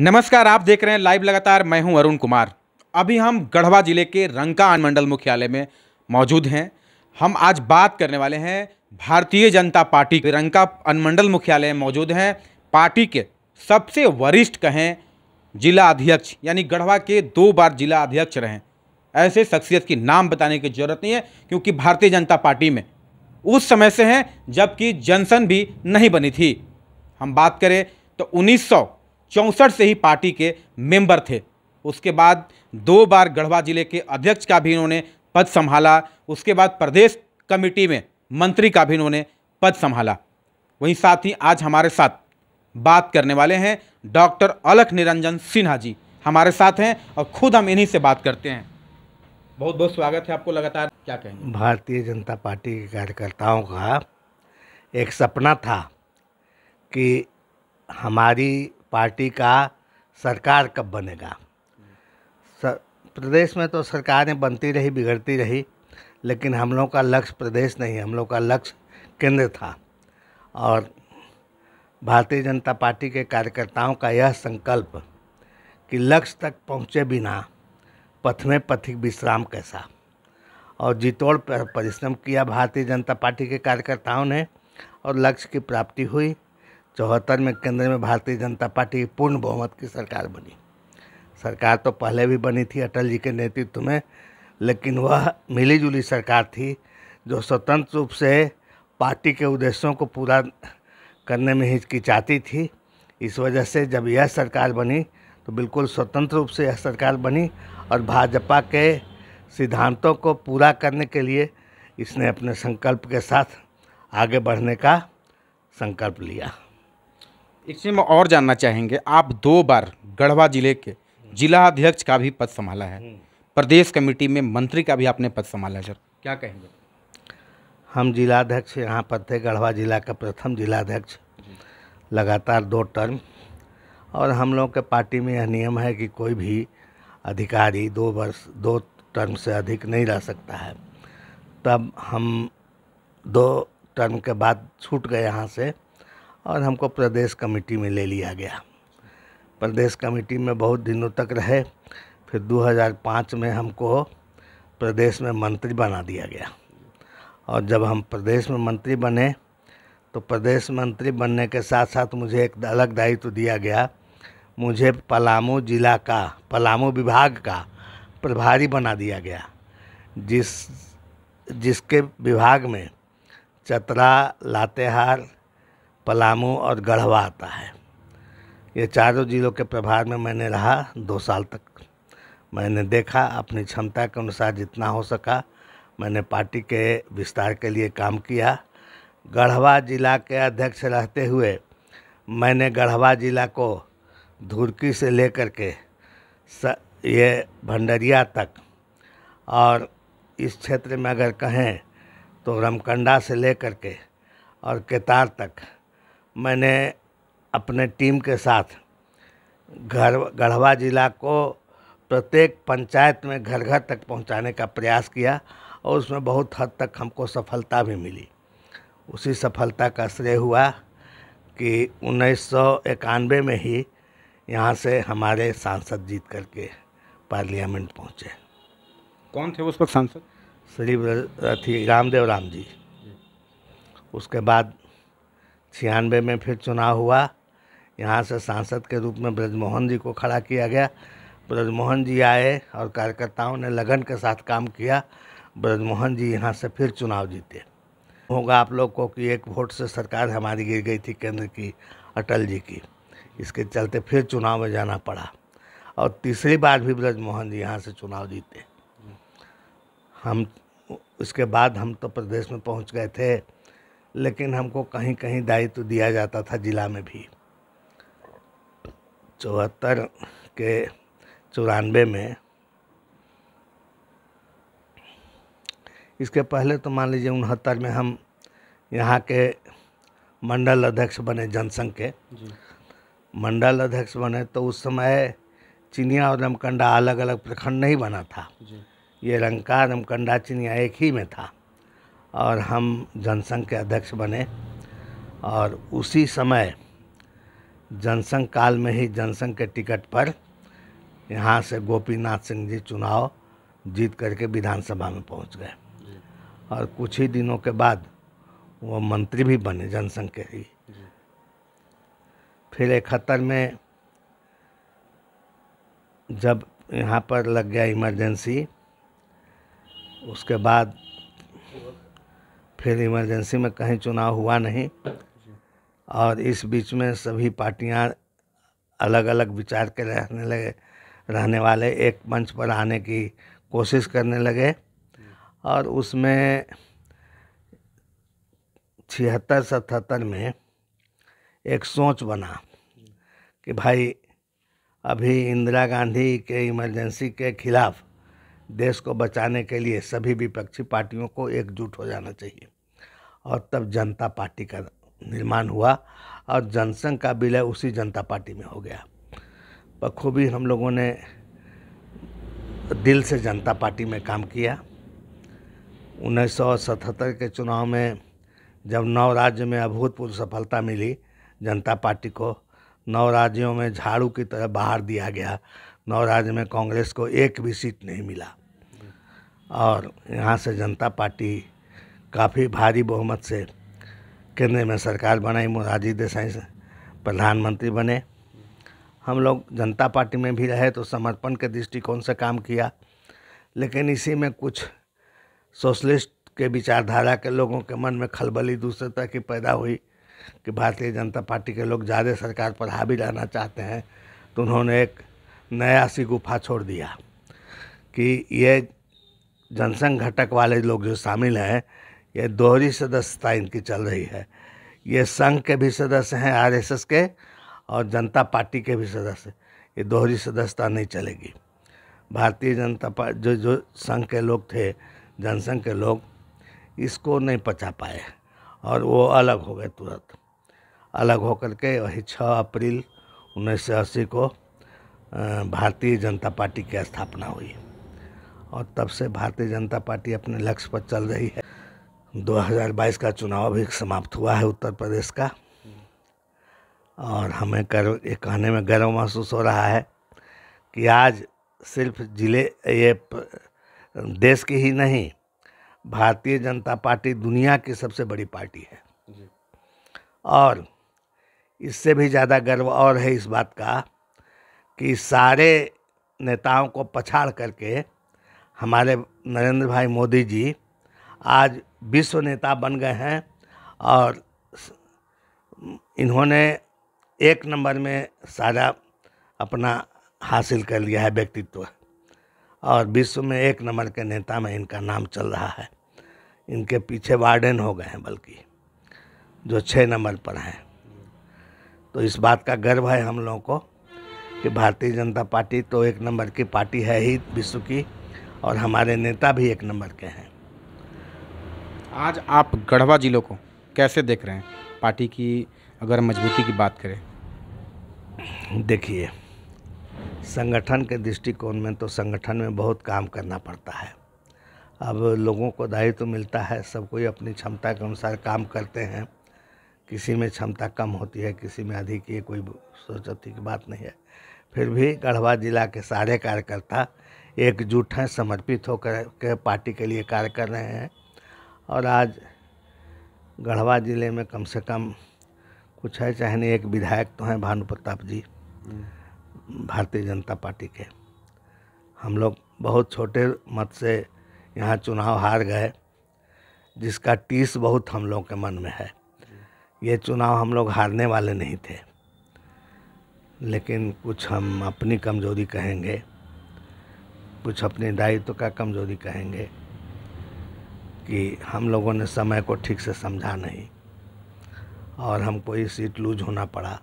नमस्कार आप देख रहे हैं लाइव लगातार मैं हूं अरुण कुमार अभी हम गढ़वा जिले के रंका अनुमंडल मुख्यालय में मौजूद हैं हम आज बात करने वाले हैं भारतीय जनता पार्टी के रंका अनुमंडल मुख्यालय में मौजूद हैं पार्टी के सबसे वरिष्ठ कहें जिला अध्यक्ष यानी गढ़वा के दो बार जिला अध्यक्ष रहें ऐसे शख्सियत की नाम बताने की जरूरत नहीं है क्योंकि भारतीय जनता पार्टी में उस समय से हैं जबकि जनसन भी नहीं बनी थी हम बात करें तो उन्नीस चौंसठ से ही पार्टी के मेंबर थे उसके बाद दो बार गढ़वा जिले के अध्यक्ष का भी इन्होंने पद संभाला उसके बाद प्रदेश कमेटी में मंत्री का भी इन्होंने पद संभाला वहीं साथ ही आज हमारे साथ बात करने वाले हैं डॉक्टर अलख निरंजन सिन्हा जी हमारे साथ हैं और खुद हम इन्हीं से बात करते हैं बहुत बहुत स्वागत है आपको लगातार क्या कहेंगे भारतीय जनता पार्टी के कार्यकर्ताओं का एक सपना था कि हमारी पार्टी का सरकार कब बनेगा सर, प्रदेश में तो सरकारें बनती रही बिगड़ती रही लेकिन हम लोग का लक्ष्य प्रदेश नहीं हम लोग का लक्ष्य केंद्र था और भारतीय जनता पार्टी के कार्यकर्ताओं का यह संकल्प कि लक्ष्य तक पहुँचे बिना पथ में पथिक विश्राम कैसा और जीतोड़ परिश्रम किया भारतीय जनता पार्टी के कार्यकर्ताओं ने और लक्ष्य की प्राप्ति हुई चौहत्तर में केंद्र में भारतीय जनता पार्टी की पूर्ण बहुमत की सरकार बनी सरकार तो पहले भी बनी थी अटल जी के नेतृत्व में लेकिन वह मिलीजुली सरकार थी जो स्वतंत्र रूप से पार्टी के उद्देश्यों को पूरा करने में हिचकिचाती थी इस वजह से जब यह सरकार बनी तो बिल्कुल स्वतंत्र रूप से यह सरकार बनी और भाजपा के सिद्धांतों को पूरा करने के लिए इसने अपने संकल्प के साथ आगे बढ़ने का संकल्प लिया इसमें में और जानना चाहेंगे आप दो बार गढ़वा जिले के जिला अध्यक्ष का भी पद संभाला है प्रदेश कमेटी में मंत्री का भी आपने पद संभाला सर क्या कहेंगे हम जिला अध्यक्ष यहाँ पर थे गढ़वा जिला का प्रथम जिला अध्यक्ष लगातार दो टर्म और हम लोग के पार्टी में यह नियम है कि कोई भी अधिकारी दो वर्ष दो टर्म से अधिक नहीं रह सकता है तब हम दो टर्म के बाद छूट गए यहाँ से और हमको प्रदेश कमेटी में ले लिया गया प्रदेश कमेटी में बहुत दिनों तक रहे फिर 2005 में हमको प्रदेश में मंत्री बना दिया गया और जब हम प्रदेश में मंत्री बने तो प्रदेश मंत्री बनने के साथ साथ मुझे एक अलग दायित्व दिया गया मुझे पलामू जिला का पलामू विभाग का प्रभारी बना दिया गया जिस जिसके विभाग में चतरा लातेहार पलामू और गढ़वा आता है ये चारों जिलों के प्रभार में मैंने रहा दो साल तक मैंने देखा अपनी क्षमता के अनुसार जितना हो सका मैंने पार्टी के विस्तार के लिए काम किया गढ़वा जिला के अध्यक्ष रहते हुए मैंने गढ़वा जिला को धुरकी से लेकर के स, ये भंडरिया तक और इस क्षेत्र में अगर कहें तो रमकंडा से लेकर के और केतार तक मैंने अपने टीम के साथ घर गढ़वा ज़िला को प्रत्येक पंचायत में घर घर तक पहुंचाने का प्रयास किया और उसमें बहुत हद तक हमको सफलता भी मिली उसी सफलता का श्रेय हुआ कि उन्नीस में ही यहाँ से हमारे सांसद जीत करके पार्लियामेंट पहुँचे कौन थे उस वक्त सांसद श्री अथी रामदेव राम जी उसके बाद छियानवे में फिर चुनाव हुआ यहाँ से सांसद के रूप में ब्रजमोहन जी को खड़ा किया गया ब्रजमोहन जी आए और कार्यकर्ताओं ने लगन के साथ काम किया ब्रजमोहन जी यहाँ से फिर चुनाव जीते होगा आप लोग को कि एक वोट से सरकार हमारी गिर गई थी केंद्र की अटल जी की इसके चलते फिर चुनाव में जाना पड़ा और तीसरी बार भी ब्रजमोहन जी यहाँ से चुनाव जीते हम उसके बाद हम तो प्रदेश में पहुँच गए थे लेकिन हमको कहीं कहीं दायित्व तो दिया जाता था ज़िला में भी चौहत्तर के चौरानवे में इसके पहले तो मान लीजिए उनहत्तर में हम यहाँ के मंडल अध्यक्ष बने जनसंघ के मंडल अध्यक्ष बने तो उस समय चिनिया और रमकंडा अलग अलग प्रखंड नहीं बना था ये रंका रमकंडा चिनिया एक ही में था और हम जनसंघ के अध्यक्ष बने और उसी समय जनसंघ काल में ही जनसंघ के टिकट पर यहाँ से गोपीनाथ सिंह जी चुनाव जीत करके विधानसभा में पहुँच गए और कुछ ही दिनों के बाद वो मंत्री भी बने जनसंघ के ही फिर इकहत्तर में जब यहाँ पर लग गया इमरजेंसी उसके बाद फिर इमरजेंसी में कहीं चुनाव हुआ नहीं और इस बीच में सभी पार्टियां अलग अलग विचार के रहने लगे रहने वाले एक मंच पर आने की कोशिश करने लगे और उसमें छिहत्तर सतहत्तर में एक सोच बना कि भाई अभी इंदिरा गांधी के इमरजेंसी के खिलाफ देश को बचाने के लिए सभी विपक्षी पार्टियों को एकजुट हो जाना चाहिए और तब जनता पार्टी का निर्माण हुआ और जनसंघ का विलय उसी जनता पार्टी में हो गया बखूबी हम लोगों ने दिल से जनता पार्टी में काम किया 1977 के चुनाव में जब नौ राज्य में अभूतपूर्व सफलता मिली जनता पार्टी को नौ राज्यों में झाड़ू की तरह बाहर दिया गया नौ राज्य में कांग्रेस को एक भी सीट नहीं मिला और यहाँ से जनता पार्टी काफ़ी भारी बहुमत से केंद्र में सरकार बनाई मोरारजी देसाई प्रधानमंत्री बने हम लोग जनता पार्टी में भी रहे तो समर्पण के दृष्टिकोण से काम किया लेकिन इसी में कुछ सोशलिस्ट के विचारधारा के लोगों के मन में खलबली दूसरे तरह की पैदा हुई कि भारतीय जनता पार्टी के लोग ज़्यादा सरकार पर हावी रहना चाहते हैं तो उन्होंने एक नया सी गुफा छोड़ दिया कि ये जनसंघ घटक वाले लोग जो शामिल हैं ये दोहरी सदस्यता इनकी चल रही है ये संघ के भी सदस्य हैं आरएसएस के और जनता पार्टी के भी सदस्य ये दोहरी सदस्यता नहीं चलेगी भारतीय जनता पार्टी जो जो संघ के लोग थे जनसंघ के लोग इसको नहीं पचा पाए और वो अलग हो गए तुरंत अलग होकर के वही छः अप्रैल उन्नीस को भारतीय जनता पार्टी की स्थापना हुई और तब से भारतीय जनता पार्टी अपने लक्ष्य पर चल रही है 2022 का चुनाव भी समाप्त हुआ है उत्तर प्रदेश का और हमें कर ये कहने में गर्व महसूस हो रहा है कि आज सिर्फ जिले ये देश की ही नहीं भारतीय जनता पार्टी दुनिया की सबसे बड़ी पार्टी है और इससे भी ज़्यादा गर्व और है इस बात का कि सारे नेताओं को पछाड़ करके हमारे नरेंद्र भाई मोदी जी आज विश्व नेता बन गए हैं और इन्होंने एक नंबर में सारा अपना हासिल कर लिया है व्यक्तित्व और विश्व में एक नंबर के नेता में इनका नाम चल रहा है इनके पीछे वार्डन हो गए हैं बल्कि जो छः नंबर पर हैं तो इस बात का गर्व है हम लोगों को कि भारतीय जनता पार्टी तो एक नंबर की पार्टी है ही विश्व की और हमारे नेता भी एक नंबर के हैं आज आप गढ़वा ज़िलों को कैसे देख रहे हैं पार्टी की अगर मजबूती की बात करें देखिए संगठन के दृष्टिकोण में तो संगठन में बहुत काम करना पड़ता है अब लोगों को दायित्व तो मिलता है सब कोई अपनी क्षमता के अनुसार काम करते हैं किसी में क्षमता कम होती है किसी में अधिक ये कोई सोचती की बात नहीं है फिर भी गढ़वा जिला के सारे कार्यकर्ता एकजुट हैं समर्पित होकर के पार्टी के लिए कार्य कर रहे हैं और आज गढ़वा ज़िले में कम से कम कुछ है चाहे नहीं एक विधायक तो हैं भानु प्रताप जी भारतीय जनता पार्टी के हम लोग बहुत छोटे मत से यहाँ चुनाव हार गए जिसका टीस बहुत हम लोग के मन में है ये चुनाव हम लोग हारने वाले नहीं थे लेकिन कुछ हम अपनी कमजोरी कहेंगे कुछ अपने दायित्व का कमजोरी कहेंगे कि हम लोगों ने समय को ठीक से समझा नहीं और हमको ये सीट लूज होना पड़ा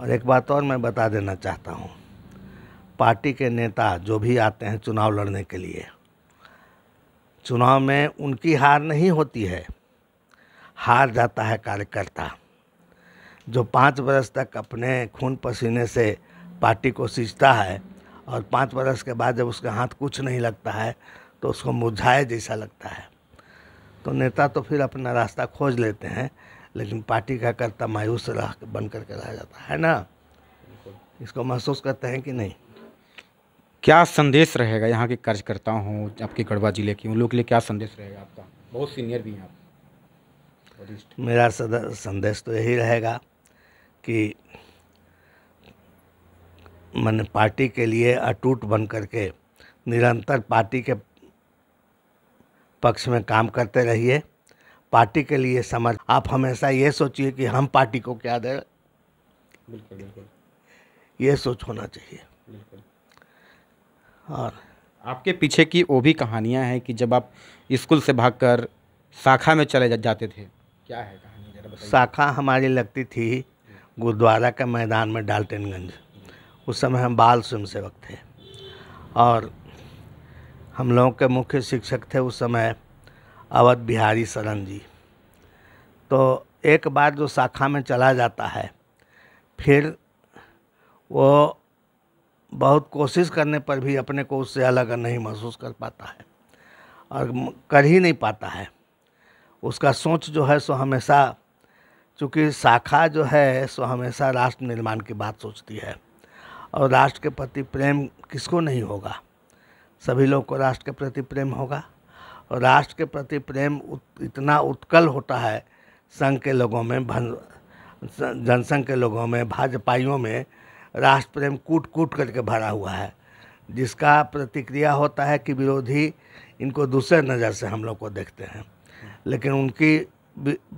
और एक बात और मैं बता देना चाहता हूँ पार्टी के नेता जो भी आते हैं चुनाव लड़ने के लिए चुनाव में उनकी हार नहीं होती है हार जाता है कार्यकर्ता जो पाँच बरस तक अपने खून पसीने से पार्टी को सींचता है और पाँच बरस के बाद जब उसके हाथ कुछ नहीं लगता है तो उसको मुरझाए जैसा लगता है तो नेता तो फिर अपना रास्ता खोज लेते हैं लेकिन पार्टी का कर्ता मायूस रह बन करके रह जाता है ना इसको महसूस करते हैं कि नहीं क्या संदेश रहेगा यहाँ के कार्यकर्ताओं हों आपके गढ़वा जिले की उन लोगों के लिए क्या संदेश रहेगा आपका बहुत सीनियर भी हैं आप मेरा संदेश तो यही रहेगा कि मैंने पार्टी के लिए अटूट बन करके निरंतर पार्टी के पक्ष में काम करते रहिए पार्टी के लिए समर्थ आप हमेशा ये सोचिए कि हम पार्टी को क्या दें बिल्कुल ये सोच होना चाहिए और आपके पीछे की वो भी कहानियाँ हैं कि जब आप स्कूल से भागकर शाखा में चले जा, जाते थे क्या है कहानी शाखा हमारी लगती थी गुरुद्वारा के मैदान में डाल्टनगंज उस समय हम बाल स्वयं सेवक थे और हम लोगों के मुख्य शिक्षक थे उस समय अवध बिहारी शरण जी तो एक बार जो शाखा में चला जाता है फिर वो बहुत कोशिश करने पर भी अपने को उससे अलग नहीं महसूस कर पाता है और कर ही नहीं पाता है उसका सोच जो है सो हमेशा चूँकि शाखा जो है सो हमेशा राष्ट्र निर्माण की बात सोचती है और राष्ट्र के प्रति प्रेम किसको नहीं होगा सभी लोग को राष्ट्र के प्रति प्रेम होगा और राष्ट्र के प्रति प्रेम उत, इतना उत्कल होता है संघ के लोगों में भन जनसंघ के लोगों में भाजपाइयों में राष्ट्र प्रेम कूट कूट करके भरा हुआ है जिसका प्रतिक्रिया होता है कि विरोधी इनको दूसरे नज़र से हम लोग को देखते हैं लेकिन उनकी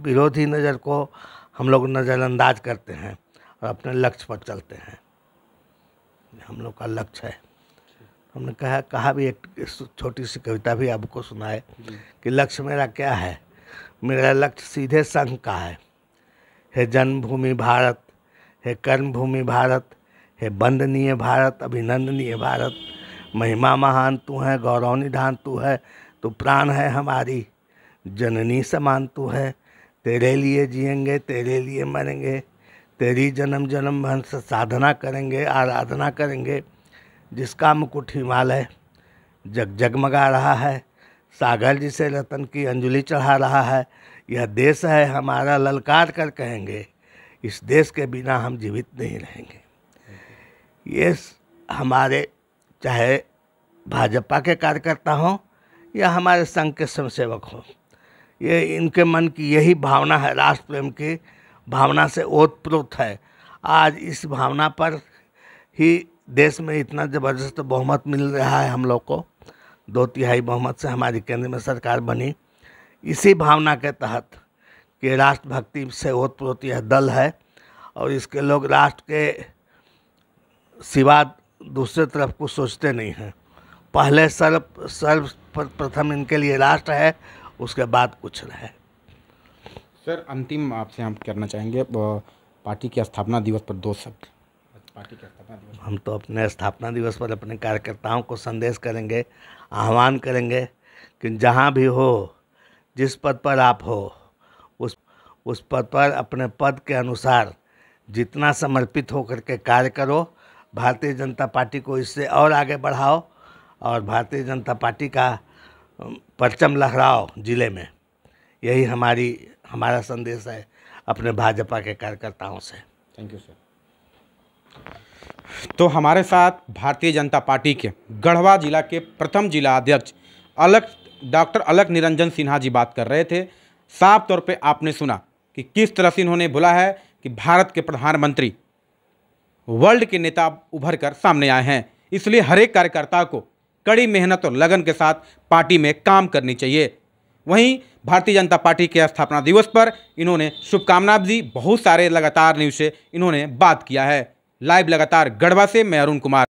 विरोधी नज़र को हम लोग नज़रअंदाज करते हैं और अपने लक्ष्य पर चलते हैं हम लोग का लक्ष्य है हमने कहा कहा भी एक छोटी सी कविता भी आपको सुनाए कि लक्ष्य मेरा क्या है मेरा लक्ष्य सीधे संघ का है हे जन्मभूमि भारत हे कर्मभूमि भारत हे बंदनीय भारत अभिनंदनीय भारत महिमा महान तू है गौरव निधान तू है तू प्राण है हमारी जननी समान तू है तेरे लिए जिएंगे तेरे लिए मरेंगे तेरी जन्म जन्म भंस साधना करेंगे आराधना करेंगे जिसका मुकुट हिमालय जग जगमगा रहा है सागर जी से रतन की अंजलि चढ़ा रहा है यह देश है हमारा ललकार कर कहेंगे इस देश के बिना हम जीवित नहीं रहेंगे ये हमारे चाहे भाजपा के कार्यकर्ता हों या हमारे संघ के स्वयंसेवक हों ये इनके मन की यही भावना है राष्ट्र प्रेम की भावना से ओतप्रोत है आज इस भावना पर ही देश में इतना ज़बरदस्त बहुमत मिल रहा है हम लोग को दो तिहाई बहुमत से हमारी केंद्र में सरकार बनी इसी भावना के तहत कि राष्ट्रभक्ति से ओत प्रोत यह दल है और इसके लोग राष्ट्र के सिवा दूसरे तरफ कुछ सोचते नहीं हैं पहले सर्व सर्व प्रथम इनके लिए राष्ट्र है उसके बाद कुछ है सर अंतिम आपसे हम करना चाहेंगे पार्टी की स्थापना दिवस पर दो शब्द पार्टी के स्थापना दिवस हम तो अपने स्थापना दिवस पर अपने कार्यकर्ताओं को संदेश करेंगे आह्वान करेंगे कि जहाँ भी हो जिस पद पर आप हो उस उस पद पर अपने पद के अनुसार जितना समर्पित होकर के कार्य करो भारतीय जनता पार्टी को इससे और आगे बढ़ाओ और भारतीय जनता पार्टी का परचम लहराओ जिले में यही हमारी हमारा संदेश है अपने भाजपा के कार्यकर्ताओं से थैंक यू सर तो हमारे साथ भारतीय जनता पार्टी के गढ़वा जिला के प्रथम जिला अध्यक्ष अलग डॉक्टर अलग निरंजन सिन्हा जी बात कर रहे थे साफ तौर पे आपने सुना कि किस तरह से इन्होंने बोला है कि भारत के प्रधानमंत्री वर्ल्ड के नेता उभर कर सामने आए हैं इसलिए हरेक कार्यकर्ता को कड़ी मेहनत और लगन के साथ पार्टी में काम करनी चाहिए वहीं भारतीय जनता पार्टी के स्थापना दिवस पर इन्होंने शुभकामना दी बहुत सारे लगातार न्यूज़ से इन्होंने बात किया है लाइव लगातार गढ़वा से मैं अरुण कुमार